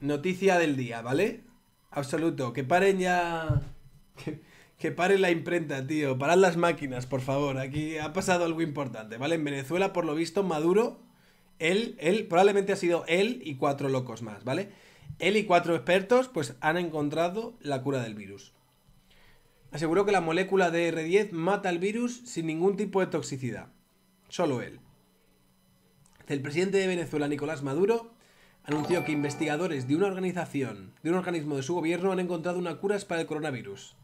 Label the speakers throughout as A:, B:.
A: noticia del día, ¿vale? Absoluto, que paren ya... Que, paren la imprenta, tío, parad las máquinas, por favor, aquí ha pasado algo importante, ¿vale? En Venezuela, por lo visto, Maduro, él, él, probablemente ha sido él y cuatro locos más, ¿vale? Él y cuatro expertos, pues han encontrado la cura del virus. Aseguró que la molécula de r 10 mata al virus sin ningún tipo de toxicidad. Solo él. El presidente de Venezuela, Nicolás Maduro, anunció que investigadores de una organización, de un organismo de su gobierno, han encontrado una cura para el coronavirus.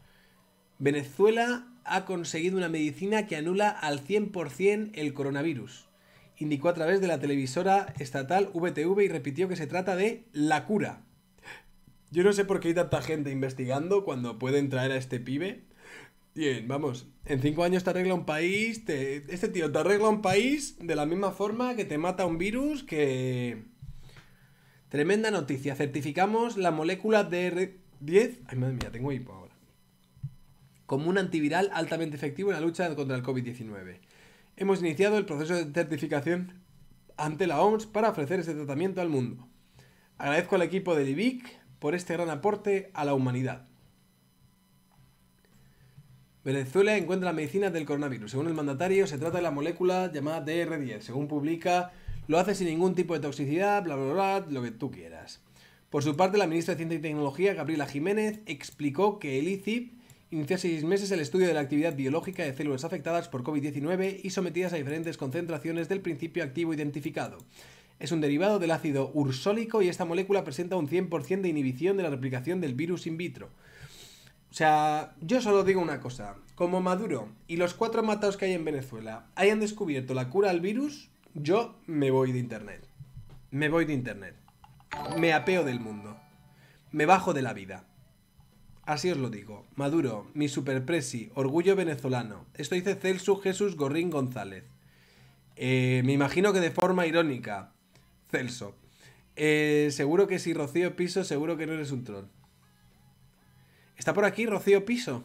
A: Venezuela ha conseguido una medicina que anula al 100% el coronavirus, indicó a través de la televisora estatal VTV y repitió que se trata de la cura. Yo no sé por qué hay tanta gente investigando cuando pueden traer a este pibe. Bien, vamos, en cinco años te arregla un país, este tío te arregla un país de la misma forma que te mata un virus que... Tremenda noticia. Certificamos la molécula DR10. Ay, madre mía, tengo hipo ahora. Como un antiviral altamente efectivo en la lucha contra el COVID-19. Hemos iniciado el proceso de certificación ante la OMS para ofrecer este tratamiento al mundo. Agradezco al equipo de Divic por este gran aporte a la humanidad. Venezuela encuentra la medicina del coronavirus. Según el mandatario, se trata de la molécula llamada DR10. Según publica lo hace sin ningún tipo de toxicidad, bla, bla, bla, lo que tú quieras. Por su parte, la ministra de Ciencia y Tecnología, Gabriela Jiménez, explicó que el ICIP inició hace seis meses el estudio de la actividad biológica de células afectadas por COVID-19 y sometidas a diferentes concentraciones del principio activo identificado. Es un derivado del ácido ursólico y esta molécula presenta un 100% de inhibición de la replicación del virus in vitro. O sea, yo solo digo una cosa. Como Maduro y los cuatro matados que hay en Venezuela hayan descubierto la cura al virus, yo me voy de internet. Me voy de internet. Me apeo del mundo. Me bajo de la vida. Así os lo digo. Maduro, mi superpresi, orgullo venezolano. Esto dice Celso Jesús Gorrín González. Eh, me imagino que de forma irónica. Celso. Eh, seguro que si Rocío Piso, seguro que no eres un troll. ¿Está por aquí Rocío Piso?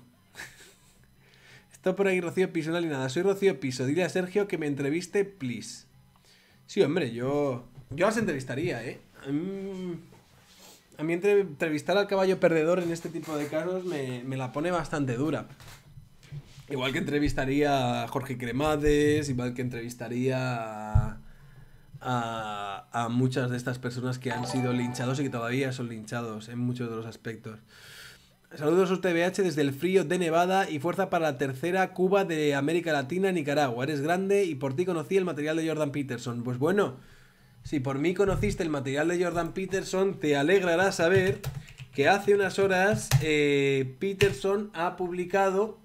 A: Está por aquí Rocío Piso, no hay nada. Soy Rocío Piso. Dile a Sergio que me entreviste, please. Sí, hombre, yo. Yo las entrevistaría, ¿eh? A mí entrevistar al caballo perdedor en este tipo de casos me, la pone bastante dura. Igual que entrevistaría a Jorge Cremades, igual que entrevistaría a, a muchas de estas personas que han sido linchados y que todavía son linchados en muchos de los aspectos. Saludos a TVH desde el frío de Nevada y fuerza para la tercera Cuba de América Latina, Nicaragua. Eres grande y por ti conocí el material de Jordan Peterson. Pues bueno, si por mí conociste el material de Jordan Peterson, te alegrará saber que hace unas horas eh, Peterson ha publicado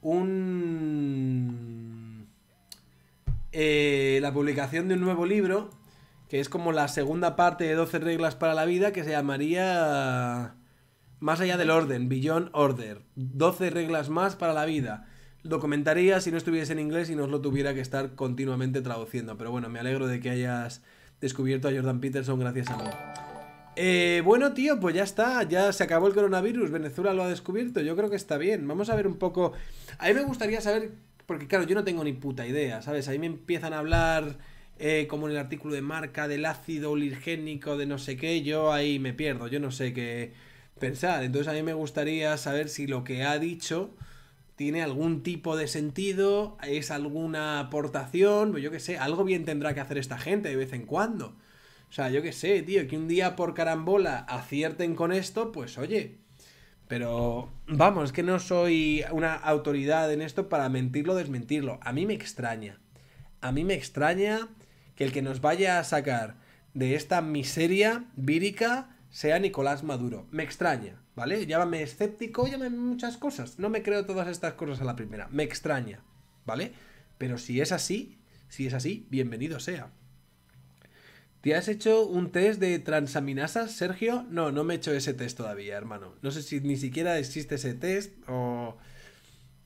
A: un... Eh, la publicación de un nuevo libro, que es como la segunda parte de 12 reglas para la vida, que se llamaría... Más allá del orden, Beyond Order. 12 reglas más para la vida. Lo comentaría si no estuviese en inglés y no lo tuviera que estar continuamente traduciendo. Pero bueno, me alegro de que hayas descubierto a Jordan Peterson gracias a mí. Eh, bueno, tío, pues ya está, ya se acabó el coronavirus, Venezuela lo ha descubierto, yo creo que está bien. Vamos a ver un poco... A mí me gustaría saber, porque claro, yo no tengo ni puta idea, ¿sabes? Ahí me empiezan a hablar eh, como en el artículo de marca del ácido oligénico, de no sé qué, yo ahí me pierdo, yo no sé qué pensar. Entonces a mí me gustaría saber si lo que ha dicho tiene algún tipo de sentido, es alguna aportación, pues yo qué sé, algo bien tendrá que hacer esta gente de vez en cuando. O sea, yo qué sé, tío, que un día por carambola acierten con esto, pues oye. Pero vamos, que no soy una autoridad en esto para mentirlo o desmentirlo. A mí me extraña. A mí me extraña que el que nos vaya a sacar de esta miseria vírica sea Nicolás Maduro. Me extraña, ¿vale? Llámame escéptico, llámame muchas cosas. No me creo todas estas cosas a la primera. Me extraña, ¿vale? Pero si es así, si es así, bienvenido sea. ¿Te has hecho un test de transaminasas, Sergio? No, no me he hecho ese test todavía, hermano. No sé si ni siquiera existe ese test o...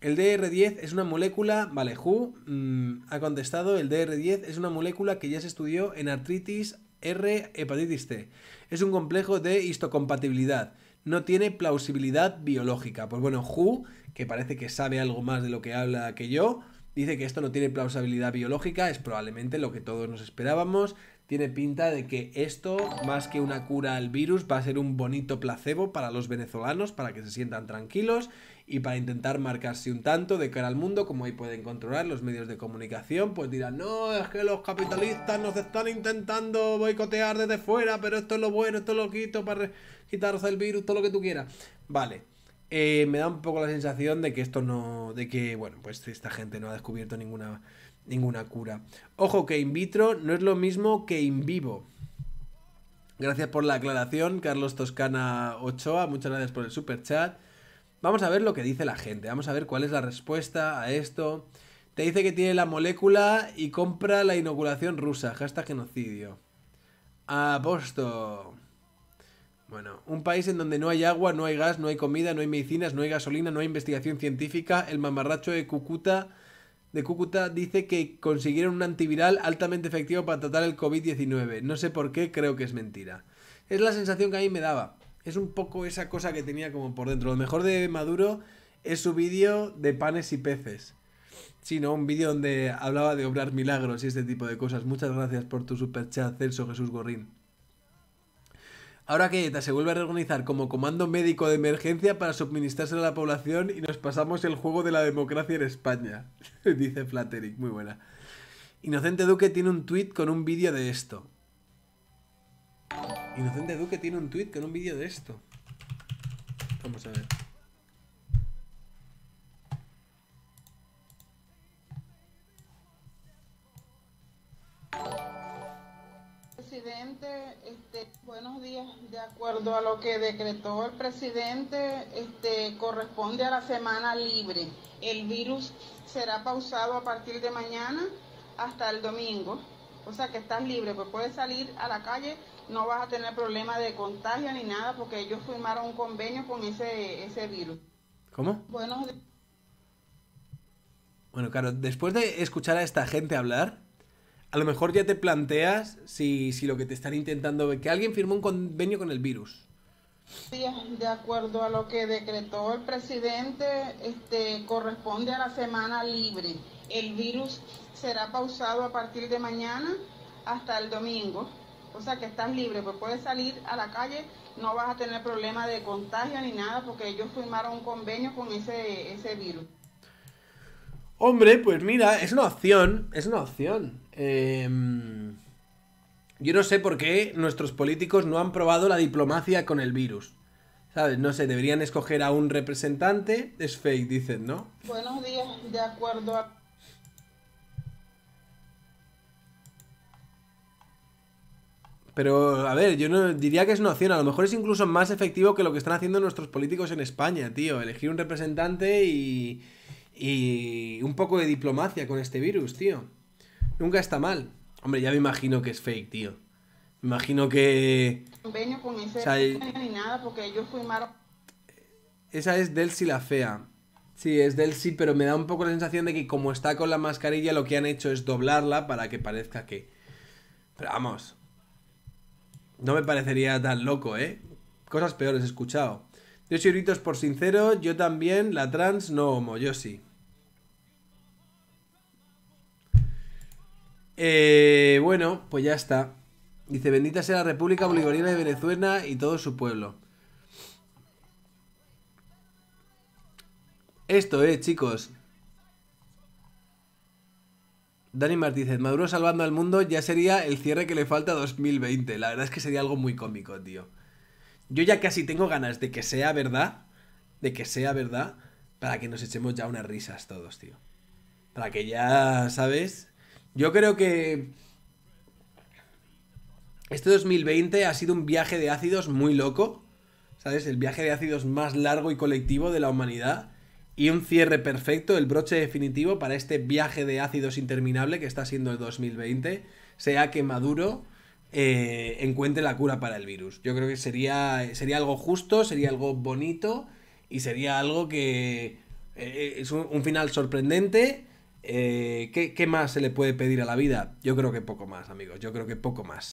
A: El DR10 es una molécula, vale, mm, ha contestado, el DR10 es una molécula que ya se estudió en artritis R. Hepatitis C. Es un complejo de histocompatibilidad. No tiene plausibilidad biológica. Pues bueno, Hu, que parece que sabe algo más de lo que habla que yo, dice que esto no tiene plausibilidad biológica. Es probablemente lo que todos nos esperábamos. Tiene pinta de que esto, más que una cura al virus, va a ser un bonito placebo para los venezolanos, para que se sientan tranquilos y para intentar marcarse un tanto de cara al mundo, como ahí pueden controlar los medios de comunicación, pues dirán, no, es que los capitalistas nos están intentando boicotear desde fuera, pero esto es lo bueno, esto lo quito para quitarse el virus, todo lo que tú quieras. Vale. Eh, me da un poco la sensación de que esto no. de que, bueno, pues esta gente no ha descubierto ninguna, ninguna cura. Ojo que in vitro no es lo mismo que in vivo. Gracias por la aclaración, Carlos Toscana Ochoa. Muchas gracias por el super chat. Vamos a ver lo que dice la gente, vamos a ver cuál es la respuesta a esto. Te dice que tiene la molécula y compra la inoculación rusa, hasta genocidio. Aposto. Bueno, un país en donde no hay agua, no hay gas, no hay comida, no hay medicinas, no hay gasolina, no hay investigación científica. El mamarracho de Cúcuta, de Cúcuta dice que consiguieron un antiviral altamente efectivo para tratar el COVID-19. No sé por qué, creo que es mentira. Es la sensación que a mí me daba es un poco esa cosa que tenía como por dentro. Lo mejor de Maduro es su vídeo de panes y peces. Sí, ¿no? Un vídeo donde hablaba de obrar milagros y este tipo de cosas. Muchas gracias por tu superchat, Celso Jesús Gorrín. Ahora que Eta se vuelve a reorganizar como comando médico de emergencia para suministrarse a la población y nos pasamos el juego de la democracia en España. Dice Flateric, muy buena. Inocente Duque tiene un tuit con un vídeo de esto. Inocente Duque tiene un tweet con un vídeo de esto. Vamos a ver.
B: Presidente, este, buenos días. De acuerdo a lo que decretó el presidente, este, corresponde a la semana libre. El virus será pausado a partir de mañana hasta el domingo. O sea que estás libre, pues puedes salir a la calle no vas a tener problema de contagio ni nada porque ellos firmaron un convenio con ese, ese virus. ¿Cómo? Bueno,
A: bueno, claro, después de escuchar a esta gente hablar, a lo mejor ya te planteas si, si lo que te están intentando ver, que alguien firmó un convenio
B: con el virus. de acuerdo a lo que decretó el presidente, este, corresponde a la semana libre. El virus será pausado a partir de mañana hasta el domingo. O sea que estás libre, pues puedes salir a la calle, no vas a tener problema de contagio ni nada porque ellos firmaron un convenio con ese, virus.
A: Hombre, pues mira, es una opción, es una opción. Em, yo no sé por qué nuestros políticos no han probado la diplomacia con el virus. ¿Sabes? No sé, deberían escoger a un representante. Es fake, dicen, ¿no?
B: Buenos días, de acuerdo a
A: Pero, a ver, yo no diría que es noción. A lo mejor es incluso más efectivo que lo que están haciendo nuestros políticos en España, tío. Elegir un representante y. y un poco de diplomacia con este virus, tío. Nunca está mal. Hombre, ya me imagino que es fake, tío. Me imagino que.
B: ni
A: Esa es Delcy la fea. Sí, es Delcy, pero me da un poco la sensación de que como está con la mascarilla, lo que han hecho es doblarla para que parezca que. Pero vamos, no me parecería tan loco, ¿eh? Cosas peores he escuchado. Yo soy gritos por sincero, yo también, la trans no homo, yo sí. Eh, bueno, pues ya está. Dice, bendita sea la República Bolivariana de Venezuela y todo su pueblo. Esto, eh, chicos. Dani Martínez, Maduro salvando al mundo ya sería el cierre que le falta 2020. La verdad es que sería algo muy cómico, tío. Yo ya casi tengo ganas de que sea verdad, de que sea verdad, para que nos echemos ya unas risas todos, tío. Para que ya, ¿sabes? Yo creo que este 2020 ha sido un viaje de ácidos muy loco, ¿sabes? El viaje de ácidos más largo y colectivo de la humanidad y un cierre perfecto, el broche definitivo para este viaje de ácidos interminable que está siendo el 2020, sea que Maduro eh, encuentre la cura para el virus. Yo creo que sería, sería algo justo, sería algo bonito y sería algo que eh, es un, final sorprendente. Eh, ¿Qué más se le puede pedir a la vida? Yo creo que poco más, amigos, yo creo que poco más.